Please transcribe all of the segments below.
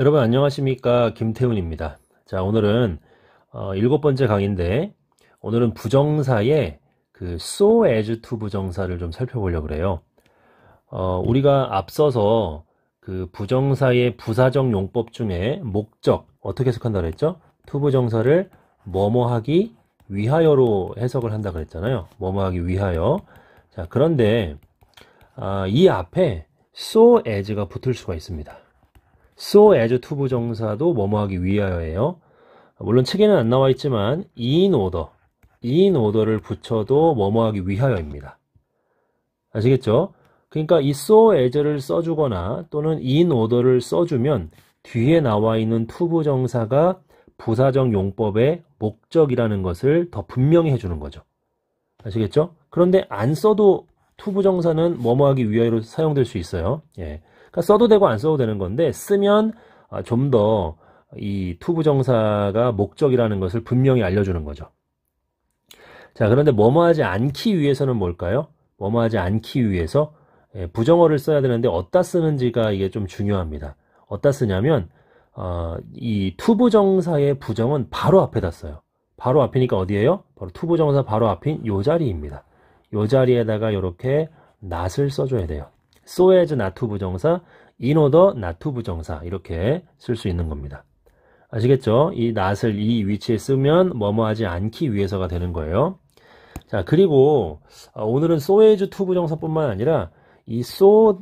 여러분 안녕하십니까 김태훈입니다 자 오늘은 어, 일곱 번째 강의인데 오늘은 부정사의 그 so as to 부정사를 좀 살펴보려고 그래요 어, 우리가 앞서서 그 부정사의 부사적 용법 중에 목적 어떻게 해석한다 그랬죠 to 부정사를 뭐뭐하기 위하여로 해석을 한다 그랬잖아요 뭐뭐하기 위하여 자 그런데 아, 이 앞에 so as가 붙을 수가 있습니다 so as 투부정사도 뭐뭐하기 위하여예요. 물론 책에는 안 나와 있지만 in order, in order를 붙여도 뭐뭐하기 위하여입니다. 아시겠죠? 그러니까 이 so as를 써주거나 또는 in order를 써주면 뒤에 나와 있는 투부정사가 부사적 용법의 목적이라는 것을 더 분명히 해주는 거죠. 아시겠죠? 그런데 안 써도 투부정사는 뭐뭐하기 위하여로 사용될 수 있어요. 예. 그러니까 써도 되고 안 써도 되는 건데 쓰면 아, 좀더 이 투부정사가 목적이라는 것을 분명히 알려주는 거죠. 자 그런데 뭐뭐하지 않기 위해서는 뭘까요? 뭐뭐하지 않기 위해서 예, 부정어를 써야 되는데 어디다 쓰는지가 이게 좀 중요합니다. 어디다 쓰냐면 어, 이 투부정사의 부정은 바로 앞에다 써요. 바로 앞이니까 어디예요? 바로 투부정사 바로 앞인 요 자리입니다. 요 자리에다가 이렇게 낫을 써줘야 돼요. 소에즈 나투 부정사, 인오더 나투 부정사 이렇게 쓸 수 있는 겁니다. 아시겠죠? 이 낫을 이 위치에 쓰면 뭐뭐하지 않기 위해서가 되는 거예요. 자 그리고 아, 오늘은 소에즈 투 부정사뿐만 아니라 이소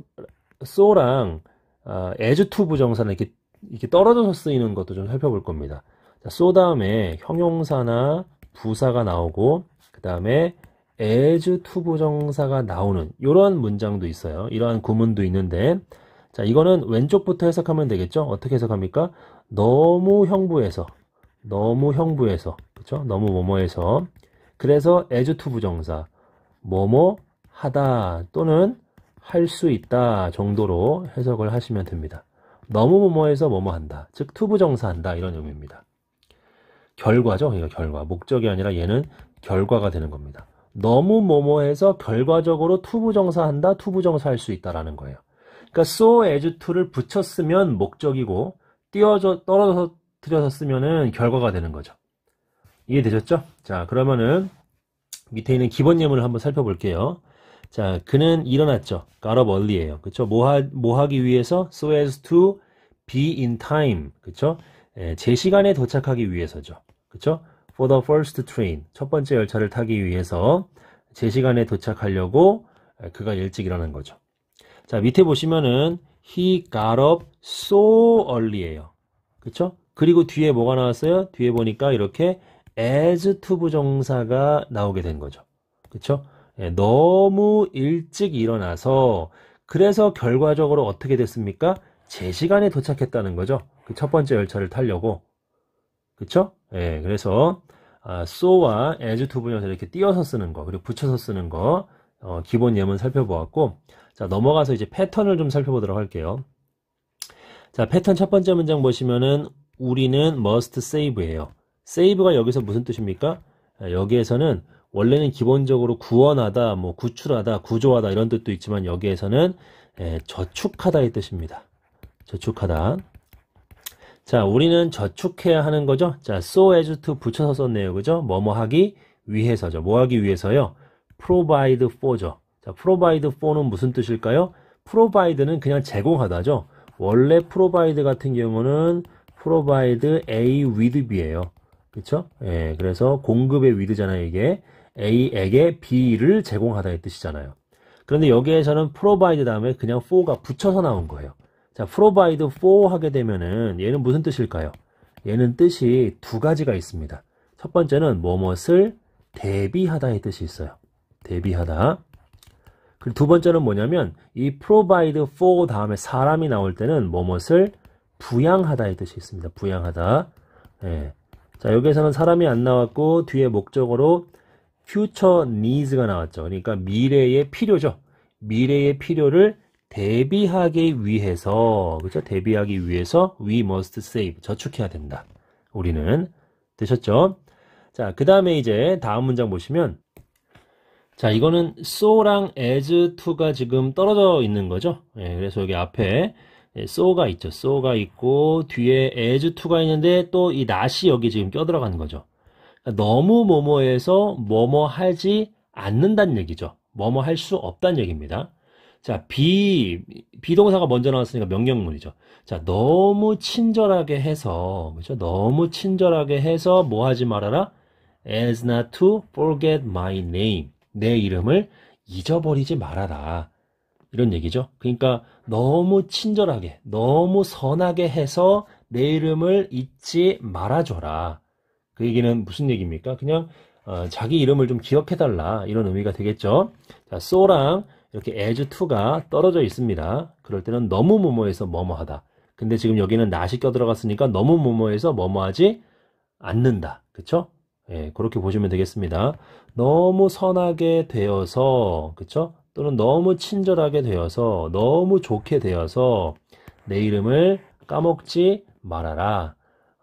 소랑 아, 에즈 투 부정사는 이렇게 이렇게 떨어져서 쓰이는 것도 좀 살펴볼 겁니다. 자, 소 다음에 형용사나 부사가 나오고 그 다음에 as 투 o 부정사가 나오는 이런 문장도 있어요. 이러한 구문도 있는데 자 이거는 왼쪽부터 해석하면 되겠죠. 어떻게 해석합니까? 너무 형부에서 너무 형부에서 그렇죠? 너무 뭐뭐해서 그래서 as 투 o 부정사 뭐뭐 하다 또는 할 수 있다 정도로 해석을 하시면 됩니다. 너무 뭐뭐해서 뭐뭐 한다. 즉 투부정사한다 이런 의미입니다. 결과죠. 이거 결과. 목적이 아니라 얘는 결과가 되는 겁니다. 너무 모모해서 결과적으로 투부정사한다, 투부정사할 수 있다라는 거예요. 그러니까 so as to를 붙였으면 목적이고 띄어져 떨어져서 들여서 쓰면은 결과가 되는 거죠. 이해되셨죠? 자, 그러면은 밑에 있는 기본 예문을 한번 살펴볼게요. 자, 그는 일어났죠. got up early예요. 그쵸? 뭐, 하, 뭐 하기 위해서? so as to be in time. 그쵸? 예, 제 시간에 도착하기 위해서죠. 그쵸? for the first train. 첫 번째 열차를 타기 위해서 제 시간에 도착하려고 그가 일찍 일어난 거죠. 자, 밑에 보시면은 he got up so early예요. 그쵸 그리고 뒤에 뭐가 나왔어요? 뒤에 보니까 이렇게 as to 부정사가 나오게 된 거죠. 그쵸 예, 너무 일찍 일어나서 그래서 결과적으로 어떻게 됐습니까? 제 시간에 도착했다는 거죠. 그 첫 번째 열차를 타려고. 그쵸 예, 그래서 아, so와 as 두 분이어서 이렇게 띄어서 쓰는 거 그리고 붙여서 쓰는 거 어, 기본 예문 살펴보았고 자 넘어가서 이제 패턴을 좀 살펴보도록 할게요. 자 패턴 첫 번째 문장 보시면은 우리는 must save예요. save가 여기서 무슨 뜻입니까? 아, 여기에서는 원래는 기본적으로 구원하다, 뭐 구출하다, 구조하다 이런 뜻도 있지만 여기에서는 예, 저축하다의 뜻입니다. 저축하다. 자, 우리는 저축해야 하는 거죠. 자, so as to 붙여서 썼네요. 그죠? 뭐뭐 하기 위해서죠. 뭐 하기 위해서요? provide for죠. 자, provide for는 무슨 뜻일까요? provide는 그냥 제공하다죠. 원래 provide 같은 경우는 provide a with b예요. 그렇죠? 예, 그래서 공급의 with잖아요, 이게. a에게 b를 제공하다의 뜻이잖아요. 그런데 여기에서는 provide 다음에 그냥 for가 붙여서 나온 거예요. 자, provide for 하게 되면은 얘는 무슨 뜻일까요? 얘는 뜻이 두 가지가 있습니다. 첫 번째는 뭐뭇을 대비하다의 뜻이 있어요. 대비하다. 그리고 두 번째는 뭐냐면 이 provide for 다음에 사람이 나올 때는 뭐뭇을 부양하다의 뜻이 있습니다. 부양하다. 예. 자, 여기에서는 사람이 안 나왔고 뒤에 목적으로 future needs가 나왔죠. 그러니까 미래의 필요죠. 미래의 필요를 대비하기 위해서 그렇죠? 대비하기 위해서 we must save 저축해야 된다. 우리는 되셨죠? 자, 그 다음에 이제 다음 문장 보시면 자, 이거는 so랑 as to가 지금 떨어져 있는 거죠. 예, 그래서 여기 앞에 예, so가 있죠. so가 있고 뒤에 as to가 있는데 또 이 not이 여기 지금 껴들어가는 거죠. 그러니까 너무 뭐뭐해서 뭐뭐 하지 않는다는 얘기죠. 뭐뭐 할 수 없다는 얘기입니다. 자, 비, 비동사가 먼저 나왔으니까 명령문이죠. 자, 너무 친절하게 해서, 그죠? 너무 친절하게 해서 뭐 하지 말아라? as not to forget my name. 내 이름을 잊어버리지 말아라. 이런 얘기죠. 그러니까 너무 친절하게, 너무 선하게 해서 내 이름을 잊지 말아줘라. 그 얘기는 무슨 얘기입니까? 그냥 어, 자기 이름을 좀 기억해달라 이런 의미가 되겠죠. 자, so랑 이렇게 as t 가 떨어져 있습니다. 그럴 때는 너무 뭐뭐해서 뭐뭐하다. 근데 지금 여기는 not이 껴 들어갔으니까 너무 뭐뭐해서 뭐뭐하지 않는다. 그쵸? 예, 그렇게 보시면 되겠습니다. 너무 선하게 되어서, 그쵸? 또는 너무 친절하게 되어서, 너무 좋게 되어서 내 이름을 까먹지 말아라.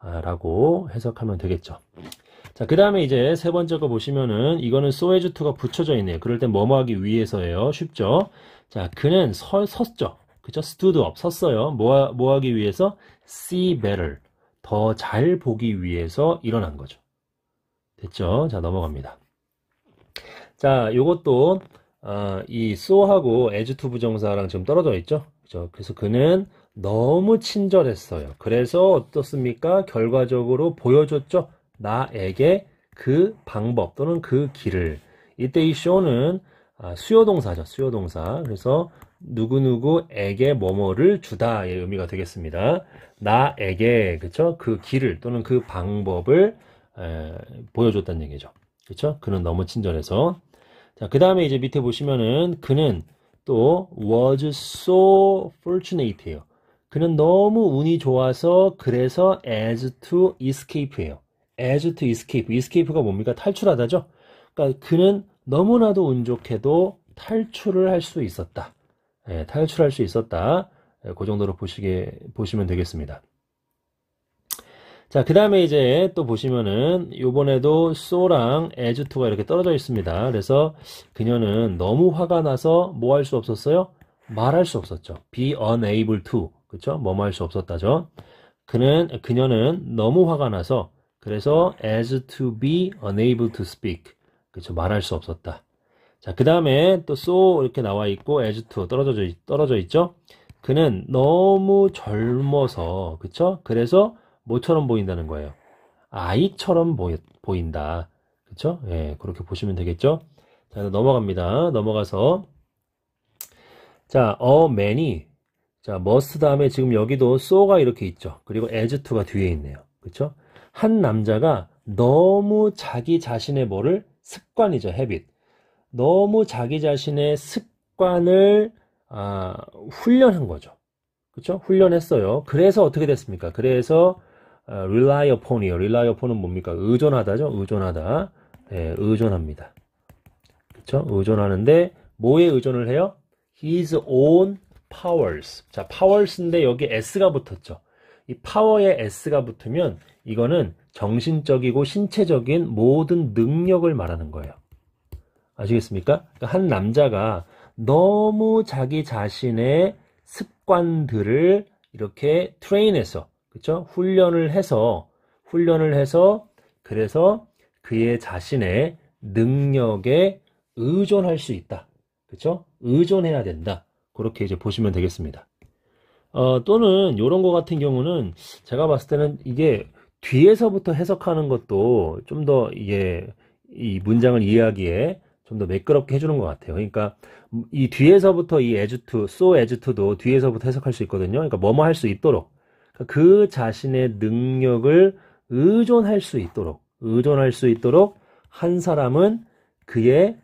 라고 해석하면 되겠죠. 자, 그 다음에 이제 세 번째 거 보시면은 이거는 소에주투가 붙여져 있네요. 그럴 땐 뭐뭐 하기 위해서예요. 쉽죠? 자, 그는 서, 섰죠. 그쵸 stood up, 섰어요. 뭐, 뭐 하기 위해서? see better, 더 잘 보기 위해서 일어난 거죠. 됐죠? 자, 넘어갑니다. 자, 요것도 아, 이 so하고 as to 부정사랑 지금 떨어져 있죠? 그죠? 그래서 그는 너무 친절했어요. 그래서 어떻습니까? 결과적으로 보여줬죠? 나에게 그 방법 또는 그 길을 이때 이쇼는 아, 수요동사죠. 수요동사. 그래서 누구누구에게 뭐뭐를 주다의 의미가 되겠습니다. 나에게 그쵸? 그 길을 또는 그 방법을 에, 보여줬다는 얘기죠. 그쵸? 그는 너무 친절해서 자, 그 다음에 이제 밑에 보시면은 그는 또 was so fortunate예요. 그는 너무 운이 좋아서 그래서 as to escape예요. as to escape. escape가 뭡니까? 탈출하다죠? 그러니까 그는 너무나도 운 좋게도 탈출을 할 수 있었다. 예, 탈출할 수 있었다. 예, 그 정도로 보시게, 보시면 되겠습니다. 자, 그 다음에 이제 또 보시면은, 요번에도 소랑 as to가 이렇게 떨어져 있습니다. 그래서 그녀는 너무 화가 나서 뭐 할 수 없었어요? 말할 수 없었죠. be unable to. 그쵸? 뭐뭐 할수 없었다죠. 그는, 그녀는 너무 화가 나서 그래서 as to be unable to speak. 그렇죠. 말할 수 없었다. 자, 그 다음에 또 so 이렇게 나와 있고 as to 떨어져, 떨어져 있죠. 그는 너무 젊어서, 그쵸? 그래서 뭐처럼 보인다는 거예요? 아이처럼 보 보인다. 그쵸? 예, 그렇게 보시면 되겠죠? 자, 넘어갑니다. 넘어가서. 자, a many. 자, must 다음에 지금 여기도 so가 이렇게 있죠. 그리고 as to가 뒤에 있네요. 그쵸? 한 남자가 너무 자기 자신의 뭐를 습관이죠, 헤빗. 너무 자기 자신의 습관을 아, 훈련한 거죠. 그렇죠? 훈련했어요. 그래서 어떻게 됐습니까? 그래서 아, rely upon이요. rely upon은 뭡니까? 의존하다죠. 의존하다. 네, 의존합니다. 그렇죠? 의존하는데 뭐에 의존을 해요? His own powers. 자, powers인데 여기 s가 붙었죠. 이 파워에 S가 붙으면 이거는 정신적이고 신체적인 모든 능력을 말하는 거예요. 아시겠습니까? 그러니까 한 남자가 너무 자기 자신의 습관들을 이렇게 트레인해서, 그쵸? 훈련을 해서, 훈련을 해서, 그래서 그의 자신의 능력에 의존할 수 있다. 그쵸? 의존해야 된다. 그렇게 이제 보시면 되겠습니다. 어, 또는 이런 거 같은 경우는 제가 봤을 때는 이게 뒤에서부터 해석하는 것도 좀 더 이게 이 문장을 이해하기에 좀 더 매끄럽게 해주는 것 같아요. 그러니까 이 뒤에서부터 이 as to, so as to도 뒤에서부터 해석할 수 있거든요. 그러니까 뭐뭐 할 수 있도록 그러니까 그 자신의 능력을 의존할 수 있도록 의존할 수 있도록 한 사람은 그의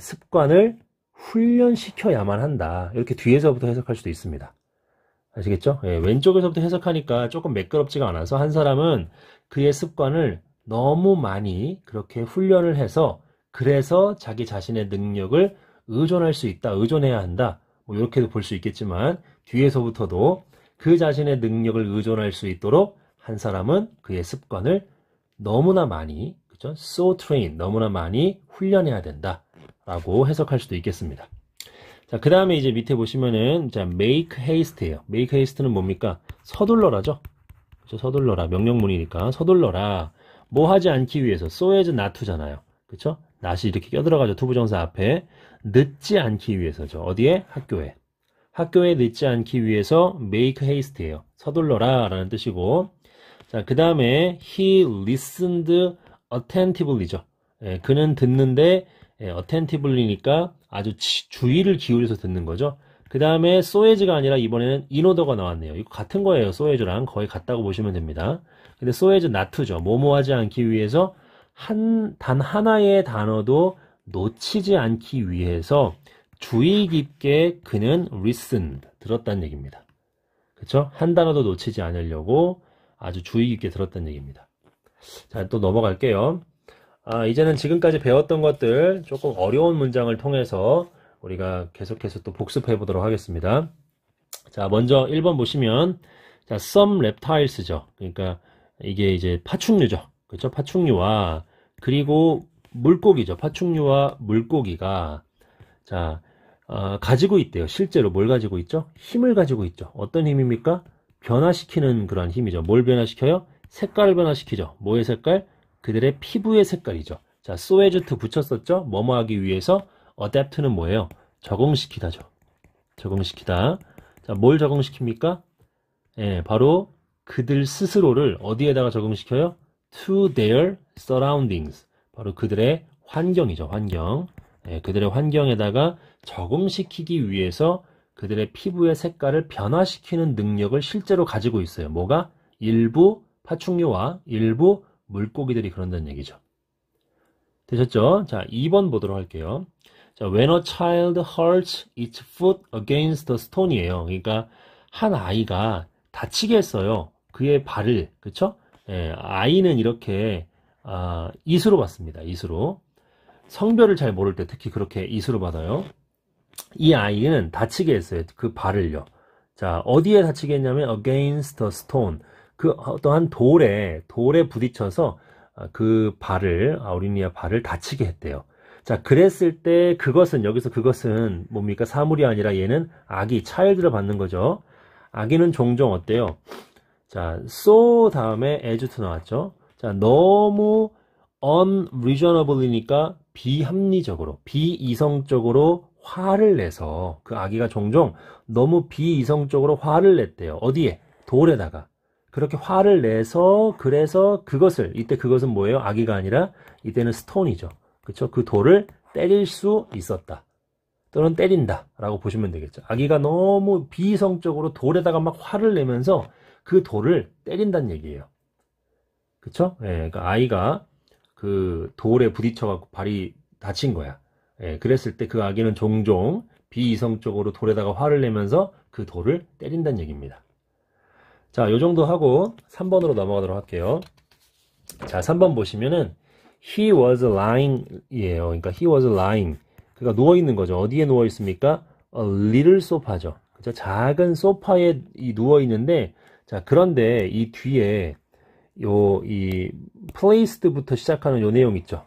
습관을 훈련시켜야만 한다. 이렇게 뒤에서부터 해석할 수도 있습니다. 아시겠죠? 예, 왼쪽에서부터 해석하니까 조금 매끄럽지가 않아서 한 사람은 그의 습관을 너무 많이 그렇게 훈련을 해서 그래서 자기 자신의 능력을 의존할 수 있다, 의존해야 한다. 뭐 이렇게도 볼 수 있겠지만 뒤에서부터도 그 자신의 능력을 의존할 수 있도록 한 사람은 그의 습관을 너무나 많이, 그죠? so train, 너무나 많이 훈련해야 된다. 라고 해석할 수도 있겠습니다. 자, 그 다음에 이제 밑에 보시면은, 자, make haste예요. make haste는 뭡니까? 서둘러라죠? 그렇죠? 서둘러라. 명령문이니까. 서둘러라. 뭐 하지 않기 위해서. so as not 잖아요 그쵸? 그렇죠? n o 이 이렇게 껴들어가죠. 투부정사 앞에. 늦지 않기 위해서죠. 어디에? 학교에. 학교에 늦지 않기 위해서 make haste예요. 서둘러라. 라는 뜻이고. 자, 그 다음에 he listened attentively죠. 예, 그는 듣는데 예, attentively니까 아주 치, 주의를 기울여서 듣는 거죠. 그 다음에 소에즈가 아니라 이번에는 인오더가 나왔네요. 이거 같은 거예요. 소에즈랑 거의 같다고 보시면 됩니다. 근데 소에즈 나투죠. 모모하지 않기 위해서 한 단 하나의 단어도 놓치지 않기 위해서 주의 깊게 그는 listen 들었다는 얘기입니다. 그쵸한 단어도 놓치지 않으려고 아주 주의 깊게 들었다는 얘기입니다. 자, 또 넘어갈게요. 아, 이제는 지금까지 배웠던 것들 조금 어려운 문장을 통해서 우리가 계속해서 또 복습해 보도록 하겠습니다. 자, 먼저 1번 보시면 자, some reptiles죠. 그러니까 이게 이제 파충류죠. 그렇죠? 파충류와 그리고 물고기죠. 파충류와 물고기가 자, 어, 가지고 있대요. 실제로 뭘 가지고 있죠? 힘을 가지고 있죠. 어떤 힘입니까? 변화시키는 그런 힘이죠. 뭘 변화시켜요? 색깔을 변화시키죠. 뭐의 색깔? 그들의 피부의 색깔이죠. 자, 소에즈트 붙였었죠? 뭐뭐 하기 위해서 어댑트는 뭐예요? 적응시키다죠. 적응시키다. 자, 뭘 적응시킵니까? 예, 바로 그들 스스로를 어디에다가 적응시켜요? to their surroundings. 바로 그들의 환경이죠, 환경. 예, 그들의 환경에다가 적응시키기 위해서 그들의 피부의 색깔을 변화시키는 능력을 실제로 가지고 있어요. 뭐가? 일부 파충류와 일부 물고기들이 그런다는 얘기죠. 되셨죠? 자, 2번 보도록 할게요. 자, when a child hurts its foot against the stone이에요. 그러니까 한 아이가 다치게 했어요. 그의 발을, 그쵸? 예, 아이는 이렇게 아, 이수로 받습니다. 이수로. 성별을 잘 모를 때 특히 그렇게 이수로 받아요. 이 아이는 다치게 했어요. 그 발을요. 자, 어디에 다치게 했냐면 against the stone. 그 어떠한 돌에 돌에 부딪혀서 아, 그 발을 아우릴리아 발을 다치게 했대요. 자 그랬을 때 그것은 여기서 그것은 뭡니까 사물이 아니라 얘는 아기 차일드를 받는 거죠. 아기는 종종 어때요? 자 so 다음에 as t 나왔죠. 자 너무 unreasonable이니까 비합리적으로 비이성적으로 화를 내서 그 아기가 종종 너무 비이성적으로 화를 냈대요. 어디에? 돌에다가. 그렇게 화를 내서 그래서 그것을 이때 그것은 뭐예요? 아기가 아니라 이때는 스톤이죠. 그렇죠? 그 돌을 때릴 수 있었다. 또는 때린다 라고 보시면 되겠죠. 아기가 너무 비이성적으로 돌에다가 막 화를 내면서 그 돌을 때린다는 얘기예요. 그쵸? 예, 그러니까 아이가 그 돌에 부딪혀갖고 발이 다친 거야. 예, 그랬을 때 그 아기는 종종 비이성적으로 돌에다가 화를 내면서 그 돌을 때린다는 얘기입니다. 자, 요 정도 하고 3번으로 넘어가도록 할게요. 자, 3번 보시면은 he was lying 이에요. 그러니까 he was lying. 그러니까 누워 있는 거죠. 어디에 누워 있습니까? a little 소파죠. 그죠? 작은 소파에 누워 있는데 자, 그런데 이 뒤에 요 이 placed부터 시작하는 요 내용 있죠.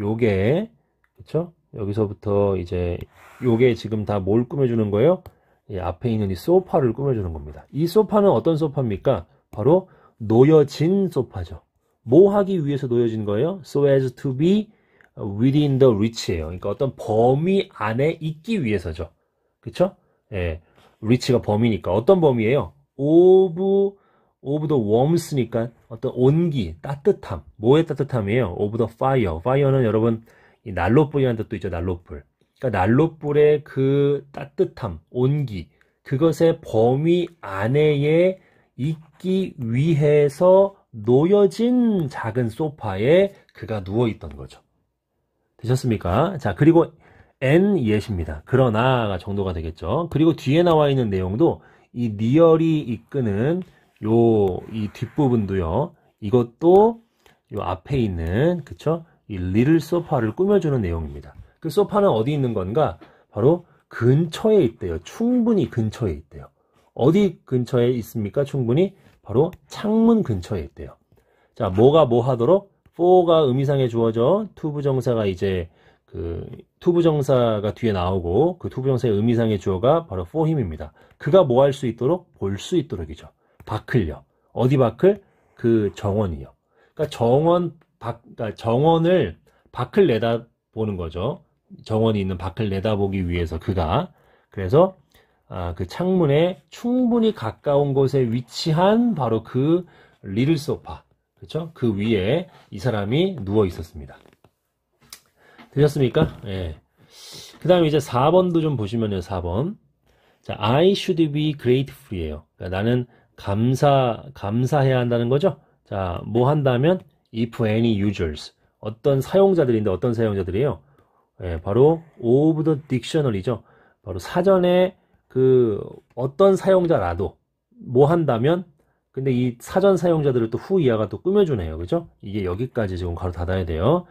요게 그렇죠? 여기서부터 이제 요게 지금 다 뭘 꾸며주는 거예요? 이 예, 앞에 있는 이 소파를 꾸며주는 겁니다. 이 소파는 어떤 소파입니까? 바로 놓여진 소파죠. 뭐 하기 위해서 놓여진 거예요? So as to be within the reach예요. 그러니까 어떤 범위 안에 있기 위해서죠. 그쵸? 예. reach가 범위니까. 어떤 범위예요? of, of the warmth니까 어떤 온기, 따뜻함. 뭐의 따뜻함이에요? of the fire. fire는 여러분, 이 난로불이라는 뜻도 있죠. 난로불. 그러니까 난로불의 그 따뜻함, 온기, 그것의 범위 안에 있기 위해서 놓여진 작은 소파에 그가 누워 있던 거죠. 되셨습니까? 자, 그리고 n 예시입니다. 그러나 정도가 되겠죠. 그리고 뒤에 나와 있는 내용도 이리얼이 이끄는 요 이 뒷부분도요. 이것도 요 앞에 있는 그쵸? 이 리를 소파를 꾸며주는 내용입니다. 그 소파는 어디 있는 건가? 바로 근처에 있대요. 충분히 근처에 있대요. 어디 근처에 있습니까? 충분히 바로 창문 근처에 있대요. 자, 뭐가 뭐 하도록 4가 의미상에 주어져 투부정사가 이제 그 투부정사가 뒤에 나오고 그 투부정사의 의미상의 주어가 바로 for him입니다. 그가 뭐 할 수 있도록 볼 수 있도록이죠. 밖을요. 어디 밖을? 그 정원이요. 그러니까 정원 밖 그러니까 정원을 밖을 내다 보는 거죠. 정원이 있는 밖을 내다보기 위해서 그가 그래서 아, 그 창문에 충분히 가까운 곳에 위치한 바로 그 리를 소파 그쵸그 위에 이 사람이 누워 있었습니다. 되셨습니까? 예. 그 다음에 이제 4번도 좀 보시면요, 4번. 자, I should be grateful 이에요. 그러니까 나는 감사, 감사해야 한다는 거죠? 자, 뭐 한다면, if any users. 어떤 사용자들인데 어떤 사용자들이에요? 예, 바로 오브 더딕셔널이죠 바로 사전에 그 어떤 사용자라도 뭐 한다면 근데 이 사전 사용자들을 또 후 이하가 또 꾸며주네요. 그죠? 이게 여기까지 지금 가로 닫아야 돼요.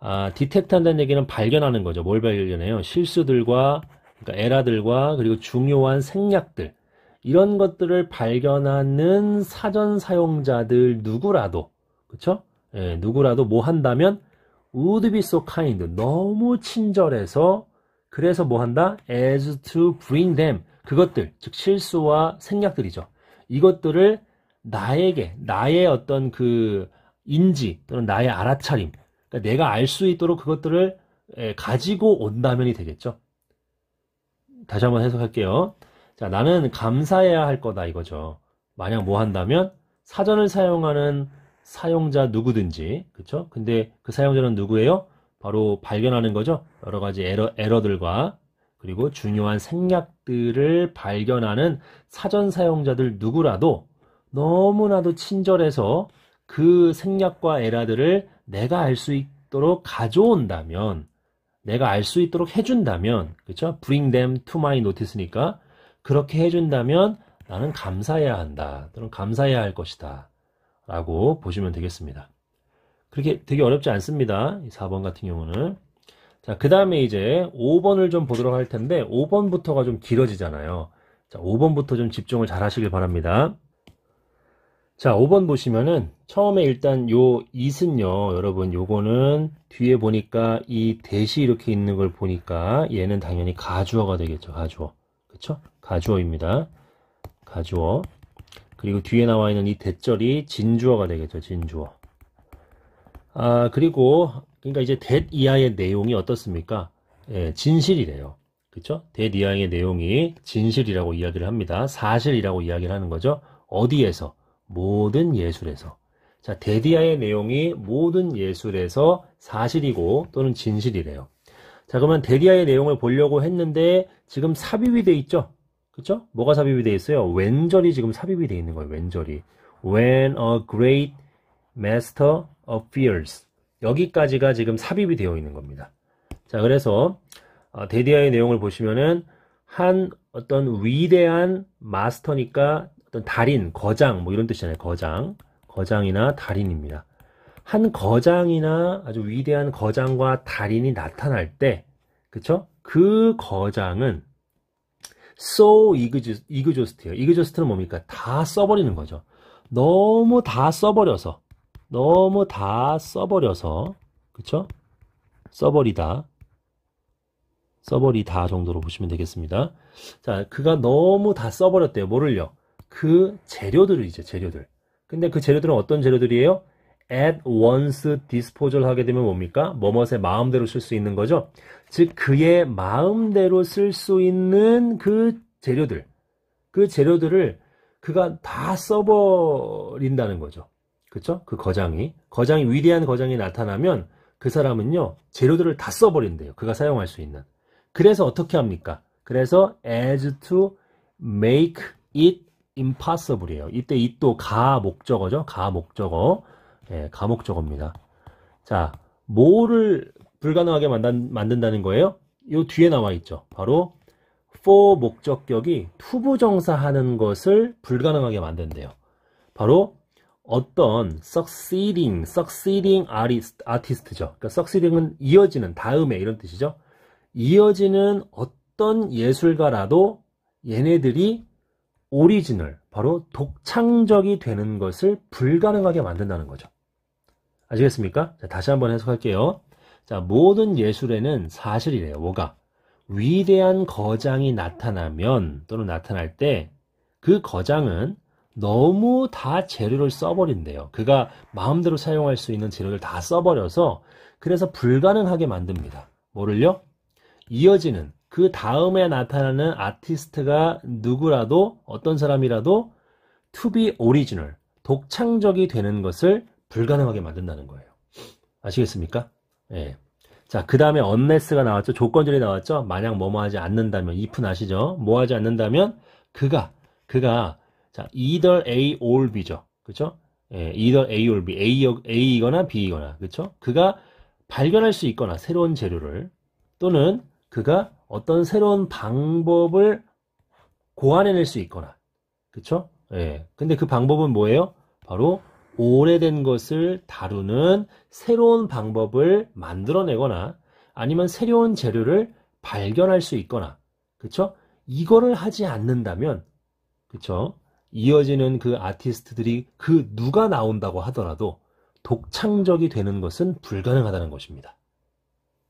아, 디텍트 한다는 얘기는 발견하는 거죠. 뭘 발견해요? 실수들과, 그러니까 에라들과, 그리고 중요한 생략들. 이런 것들을 발견하는 사전 사용자들 누구라도, 그쵸? 예, 누구라도 뭐 한다면 would be so kind. 너무 친절해서 그래서 뭐 한다? as to bring them. 그것들, 즉 실수와 생략들이죠. 이것들을 나에게, 나의 어떤 그 인지 또는 나의 알아차림, 그러니까 내가 알 수 있도록 그것들을 예, 가지고 온다면이 되겠죠. 다시 한번 해석할게요. 자, 나는 감사해야 할 거다 이거죠. 만약 뭐 한다면 사전을 사용하는 사용자 누구든지 그쵸? 근데 그 사용자는 누구예요? 바로 발견하는 거죠. 여러 가지 에러, 에러들과 그리고 중요한 생략들을 발견하는 사전 사용자들 누구라도 너무나도 친절해서 그 생략과 에러들을 내가 알 수 있도록 가져온다면 내가 알 수 있도록 해준다면 그쵸? bring them to my notice니까 그렇게 해준다면 나는 감사해야 한다 또는 감사해야 할 것이다 라고 보시면 되겠습니다. 그렇게 되게 어렵지 않습니다. 4번 같은 경우는. 자, 그 다음에 이제 5번을 좀 보도록 할 텐데, 5번부터가 좀 길어지잖아요. 자, 5번부터 좀 집중을 잘 하시길 바랍니다. 자, 5번 보시면은, 처음에 일단 요 이은요, 여러분, 요거는 뒤에 보니까 이 대시 이렇게 있는 걸 보니까 얘는 당연히 가주어가 되겠죠, 가주어. 그쵸? 가주어입니다. 가주어. 그리고 뒤에 나와 있는 이 대절이 진주어가 되겠죠. 진주어. 아, 그리고 그러니까 이제 대 이하의 내용이 어떻습니까? 예, 진실이래요. 그쵸대 이하의 내용이 진실이라고 이야기를 합니다. 사실이라고 이야기를 하는 거죠. 어디에서? 모든 예술에서. 자, 대디아의 내용이 모든 예술에서 사실이고 또는 진실이래요. 자, 그러면 대디아의 내용을 보려고 했는데 지금 삽입이 돼 있죠? 그쵸? 뭐가 삽입이 되어 있어요? 왼절이 지금 삽입이 되어 있는 거예요. 왼절이. When a great master appears. 여기까지가 지금 삽입이 되어 있는 겁니다. 자, 그래서 대디아의 어, 내용을 보시면은 한 어떤 위대한 마스터니까 어떤 달인, 거장 뭐 이런 뜻이잖아요. 거장, 거장이나 달인입니다. 한 거장이나 아주 위대한 거장과 달인이 나타날 때, 그쵸? 그 거장은 so 이그조스트예요. 이그조스트는 뭡니까? 다 써버리는 거죠. 너무 다 써버려서 너무 다 써버려서 그쵸? 써버리다 써버리다 정도로 보시면 되겠습니다. 자, 그가 너무 다 써버렸대요. 뭐를요? 그 재료들을 이제 재료들. 근데 그 재료들은 어떤 재료들이에요? at once disposal 하게 되면 뭡니까? 뭐뭇의 마음대로 쓸 수 있는 거죠. 즉 그의 마음대로 쓸 수 있는 그 재료들, 그 재료들을 그가 다 써버린다는 거죠. 그쵸? 그 거장이. 거장이, 위대한 거장이 나타나면 그 사람은요, 재료들을 다 써버린대요. 그가 사용할 수 있는. 그래서 어떻게 합니까? 그래서 as to make it impossible이에요. 이때 이 또 가 목적어죠. 가 목적어. 예, 감옥적어입니다. 자, 뭐를 불가능하게 만든, 만든다는 거예요? 요 뒤에 나와 있죠. 바로 for 목적격이 투부정사하는 것을 불가능하게 만든대요. 바로 어떤 succeeding, succeeding artist, artist죠. 그러니까 succeeding은 이어지는, 다음에 이런 뜻이죠. 이어지는 어떤 예술가라도 얘네들이 오리지널, 바로 독창적이 되는 것을 불가능하게 만든다는 거죠. 아시겠습니까? 자, 다시 한번 해석할게요. 자, 모든 예술에는 사실이래요. 뭐가? 위대한 거장이 나타나면 또는 나타날 때 그 거장은 너무 다 재료를 써버린대요. 그가 마음대로 사용할 수 있는 재료를 다 써버려서 그래서 불가능하게 만듭니다. 뭐를요? 이어지는 그 다음에 나타나는 아티스트가 누구라도 어떤 사람이라도 to be original, 독창적이 되는 것을 불가능하게 만든다는 거예요. 아시겠습니까? 예. 자, 그 다음에 unless가 나왔죠. 조건절이 나왔죠. 만약 뭐뭐 하지 않는다면, if 아시죠? 뭐 하지 않는다면, 그가, 그가, 자, either A or B죠. 그쵸? 예, either A or B. A, A이거나 B이거나. 그쵸? 그가 발견할 수 있거나, 새로운 재료를, 또는 그가 어떤 새로운 방법을 고안해낼 수 있거나. 그쵸? 예. 근데 그 방법은 뭐예요? 바로 오래된 것을 다루는 새로운 방법을 만들어내거나 아니면 새로운 재료를 발견할 수 있거나 그쵸? 이거를 하지 않는다면 그쵸? 이어지는 그 아티스트들이 그 누가 나온다고 하더라도 독창적이 되는 것은 불가능하다는 것입니다.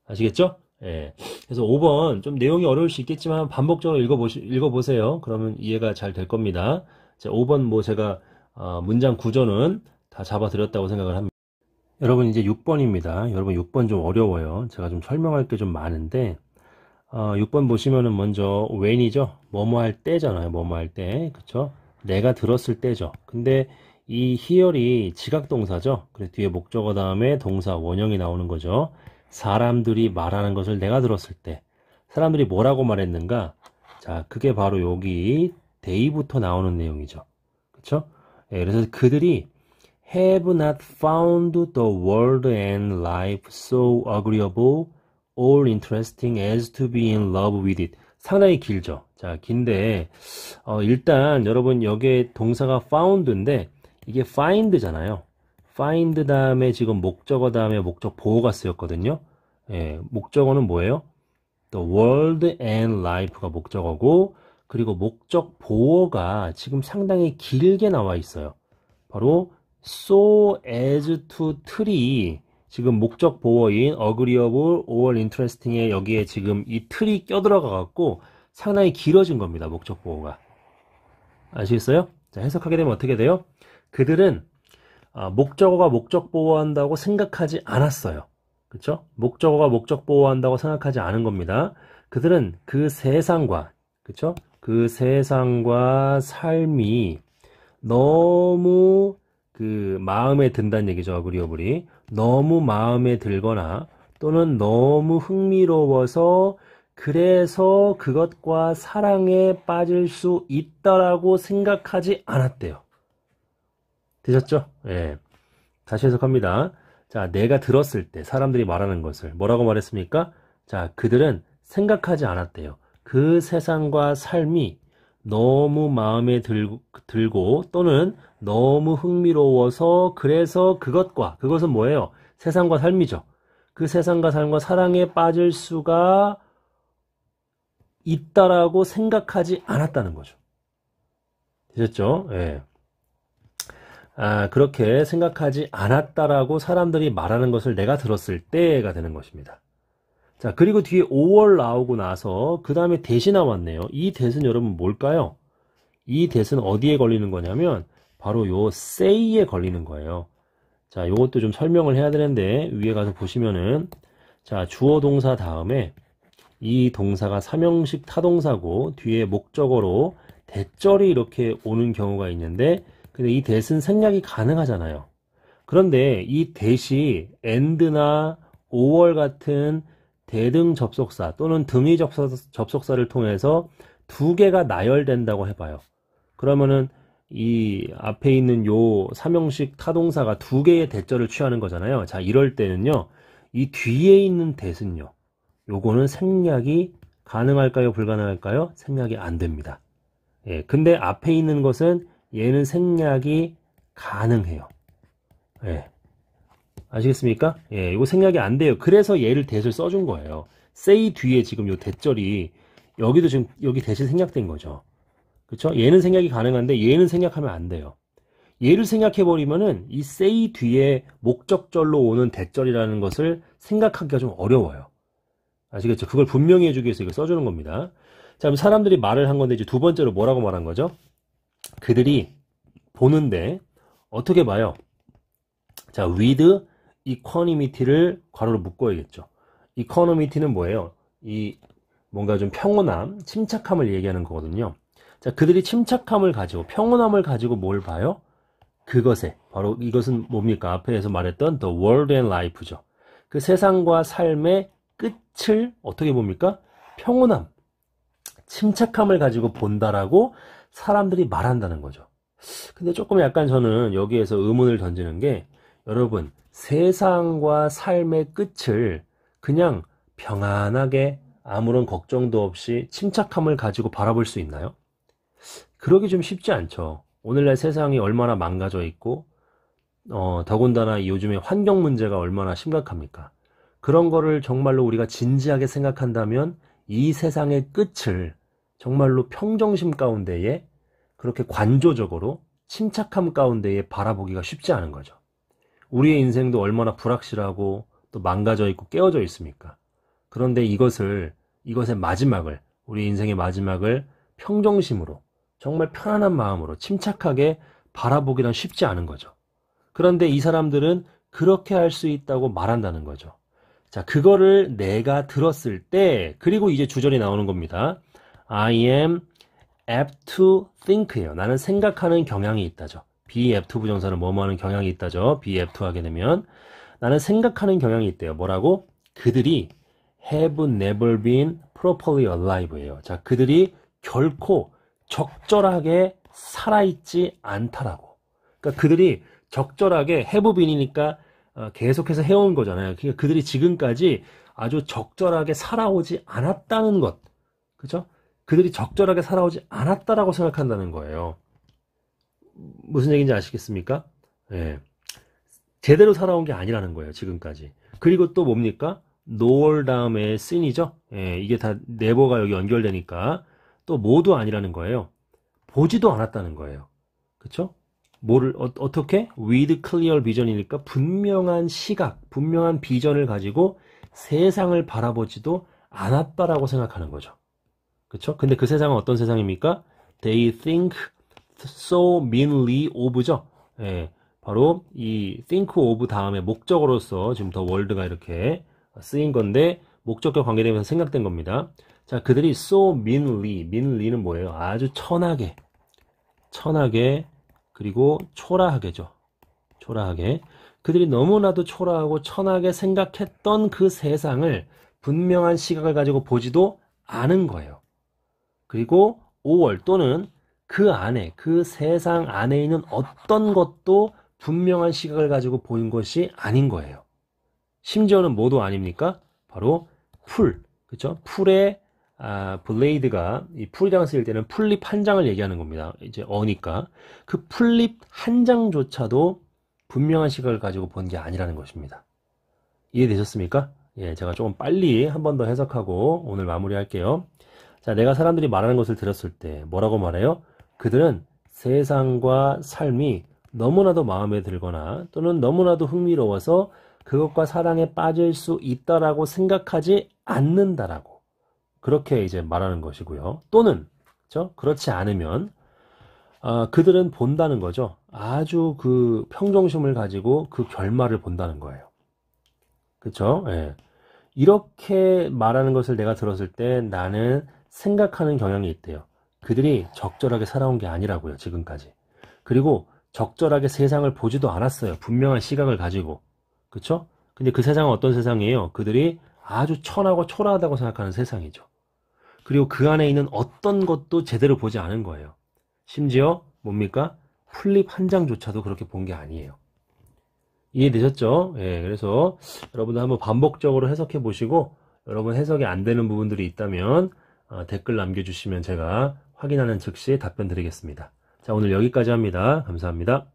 아시겠죠? 예. 그래서 5번 좀 내용이 어려울 수 있겠지만 반복적으로 읽어보시, 읽어보세요. 그러면 이해가 잘 될 겁니다. 자, 5번 뭐 제가 어, 문장 구조는 다 잡아드렸다고 생각을 합니다. 여러분 이제 6번입니다. 여러분 6번 좀 어려워요. 제가 좀 설명할 게 좀 많은데 어, 6번 보시면은 먼저 when이죠. 뭐뭐 할 때잖아요. 뭐뭐 할 때. 그쵸? 내가 들었을 때죠. 근데 이 h e 이 지각동사죠. 그래서 뒤에 목적어 다음에 동사 원형이 나오는 거죠. 사람들이 말하는 것을 내가 들었을 때 사람들이 뭐라고 말했는가? 자, 그게 바로 여기 d a 부터 나오는 내용이죠. 그쵸? 그래서 그들이 have not found the world and life so agreeable or interesting as to be in love with it. 상당히 길죠. 자, 긴데, 어, 일단 여러분 여기에 동사가 found인데, 이게 find잖아요. find 다음에 지금 목적어 다음에 목적 보호가 쓰였거든요. 예, 목적어는 뭐예요? The world and life가 목적어고, 그리고 목적 보어가 지금 상당히 길게 나와 있어요. 바로 so as to 틀이 지금 목적 보어인 agreeable or interesting에 여기에 지금 이 틀이 껴들어가 갖고 상당히 길어진 겁니다. 목적 보어가. 아시겠어요? 자, 해석하게 되면 어떻게 돼요? 그들은 아, 목적어가 목적 보호한다고 생각하지 않았어요. 그렇죠? 목적어가 목적 보호한다고 생각하지 않은 겁니다. 그들은 그 세상과 그렇죠? 그 세상과 삶이 너무 그 마음에 든다는 얘기죠. 어그리어블이 너무 마음에 들거나 또는 너무 흥미로워서 그래서 그것과 사랑에 빠질 수 있다라고 생각하지 않았대요. 되셨죠? 예. 다시 해석합니다. 자, 내가 들었을 때 사람들이 말하는 것을 뭐라고 말했습니까? 자, 그들은 생각하지 않았대요. 그 세상과 삶이 너무 마음에 들고 또는 너무 흥미로워서 그래서 그것과 그것은 뭐예요? 세상과 삶이죠. 그 세상과 삶과 사랑에 빠질 수가 있다라고 생각하지 않았다는 거죠. 되셨죠? 예. 아, 그렇게 생각하지 않았다라고 사람들이 말하는 것을 내가 들었을 때가 되는 것입니다. 자, 그리고 뒤에 5월 나오고 나서 그 다음에 대시 나왔네요. 이 대신 여러분 뭘까요? 이 대신 어디에 걸리는 거냐면 바로 요 say에 걸리는 거예요. 자, 요것도 좀 설명을 해야 되는데 위에 가서 보시면은 자, 주어 동사 다음에 이 동사가 삼형식 타동사고 뒤에 목적어로 대절이 이렇게 오는 경우가 있는데 근데 이 대신 생략이 가능하잖아요. 그런데 이 대시 엔드나 5월 같은 대등 접속사 또는 등위 접속사, 를 통해서 두 개가 나열된다고 해봐요. 그러면은 이 앞에 있는 요 삼형식 타동사가 두 개의 대절을 취하는 거잖아요. 자, 이럴 때는요. 이 뒤에 있는 대은요. 요거는 생략이 가능할까요? 불가능할까요? 생략이 안 됩니다. 예, 근데 앞에 있는 것은 얘는 생략이 가능해요. 예. 아시겠습니까? 예, 이거 생략이 안 돼요. 그래서 얘를 대을 써준 거예요. say 뒤에 지금 요 대절이 여기도 지금 여기 대신 생략된 거죠. 그렇죠? 얘는 생략이 가능한데 얘는 생략하면 안 돼요. 얘를 생략해 버리면은 이 say 뒤에 목적절로 오는 대절이라는 것을 생각하기가 좀 어려워요. 아시겠죠? 그걸 분명히 해주기 위해서 이걸 써주는 겁니다. 자, 그럼 사람들이 말을 한 건데 이제 두 번째로 뭐라고 말한 거죠? 그들이 보는데 어떻게 봐요? 자, with equanimity를 괄호로 묶어야겠죠. economity는 뭐예요? 이 뭔가 좀 평온함, 침착함을 얘기하는 거거든요. 자, 그들이 침착함을 가지고 평온함을 가지고 뭘 봐요? 그것에 바로 이것은 뭡니까? 앞에서 말했던 the world and life죠. 그 세상과 삶의 끝을 어떻게 봅니까? 평온함, 침착함을 가지고 본다라고 사람들이 말한다는 거죠. 근데 조금 약간 저는 여기에서 의문을 던지는 게 여러분, 세상과 삶의 끝을 그냥 평안하게 아무런 걱정도 없이 침착함을 가지고 바라볼 수 있나요? 그러기 좀 쉽지 않죠. 오늘날 세상이 얼마나 망가져 있고, 어, 더군다나 요즘에 환경 문제가 얼마나 심각합니까? 그런 거를 정말로 우리가 진지하게 생각한다면 이 세상의 끝을 정말로 평정심 가운데에 그렇게 관조적으로 침착함 가운데에 바라보기가 쉽지 않은 거죠. 우리의 인생도 얼마나 불확실하고 또 망가져 있고 깨어져 있습니까? 그런데 이것을 이것의 마지막을 우리 인생의 마지막을 평정심으로 정말 편안한 마음으로 침착하게 바라보기란 쉽지 않은 거죠. 그런데 이 사람들은 그렇게 할 수 있다고 말한다는 거죠. 자, 그거를 내가 들었을 때 그리고 이제 주절이 나오는 겁니다. I am apt to think예요. 나는 생각하는 경향이 있다죠. BF2 부정사는 뭐뭐 하는 경향이 있다죠. BF2 하게 되면 나는 생각하는 경향이 있대요. 뭐라고? 그들이 have never been properly alive예요. 자, 그들이 결코 적절하게 살아있지 않다라고. 그러니까 그들이 적절하게 have been이니까 어, 계속해서 해온 거잖아요. 그러니까 그들이 지금까지 아주 적절하게 살아오지 않았다는 것. 그죠? 그들이 적절하게 살아오지 않았다라고 생각한다는 거예요. 무슨 얘기인지 아시겠습니까? 예. 제대로 살아온 게 아니라는 거예요, 지금까지. 그리고 또 뭡니까? 노월 다음에 씬이죠? 예, 이게 다 네버가 여기 연결되니까 또 모두 아니라는 거예요. 보지도 않았다는 거예요. 그쵸? 뭐를, 어, 떻게 with clear vision이니까 분명한 시각, 분명한 비전을 가지고 세상을 바라보지도 않았다라고 생각하는 거죠. 그쵸? 근데 그 세상은 어떤 세상입니까? They think so meanly of죠. 예, 바로 이 think of 다음에 목적으로서 지금 더 월드가 이렇게 쓰인 건데 목적과 관계되면서 생각된 겁니다. 자, 그들이 so meanly, meanly는 뭐예요? 아주 천하게, 천하게 그리고 초라하게죠. 초라하게 그들이 너무나도 초라하고 천하게 생각했던 그 세상을 분명한 시각을 가지고 보지도 않은 거예요. 그리고 5월 또는 그 안에 그 세상 안에 있는 어떤 것도 분명한 시각을 가지고 보인 것이 아닌 거예요. 심지어는 뭐도 아닙니까? 바로 풀, 그렇죠? 풀의 아, 블레이드가 이 풀이라고 쓰일 때는 풀잎 한 장을 얘기하는 겁니다. 이제 어니까 그 풀잎 한 장조차도 분명한 시각을 가지고 본 게 아니라는 것입니다. 이해되셨습니까? 예, 제가 조금 빨리 한 번 더 해석하고 오늘 마무리할게요. 자, 내가 사람들이 말하는 것을 들었을 때 뭐라고 말해요? 그들은 세상과 삶이 너무나도 마음에 들거나 또는 너무나도 흥미로워서 그것과 사랑에 빠질 수 있다라고 생각하지 않는다라고 그렇게 이제 말하는 것이고요. 또는 그렇죠? 그렇지 않으면 아, 그들은 본다는 거죠. 아주 그 평정심을 가지고 그 결말을 본다는 거예요. 그렇죠? 예. 이렇게 말하는 것을 내가 들었을 때 나는 생각하는 경향이 있대요. 그들이 적절하게 살아온 게 아니라고요, 지금까지. 그리고 적절하게 세상을 보지도 않았어요. 분명한 시각을 가지고. 그쵸? 근데 그 세상은 어떤 세상이에요? 그들이 아주 천하고 초라하다고 생각하는 세상이죠. 그리고 그 안에 있는 어떤 것도 제대로 보지 않은 거예요. 심지어 뭡니까? 플립 한 장조차도 그렇게 본 게 아니에요. 이해되셨죠? 예, 그래서 여러분도 한번 반복적으로 해석해 보시고 여러분 해석이 안 되는 부분들이 있다면 아, 댓글 남겨주시면 제가 확인하는 즉시 답변 드리겠습니다. 자, 오늘 여기까지 합니다. 감사합니다.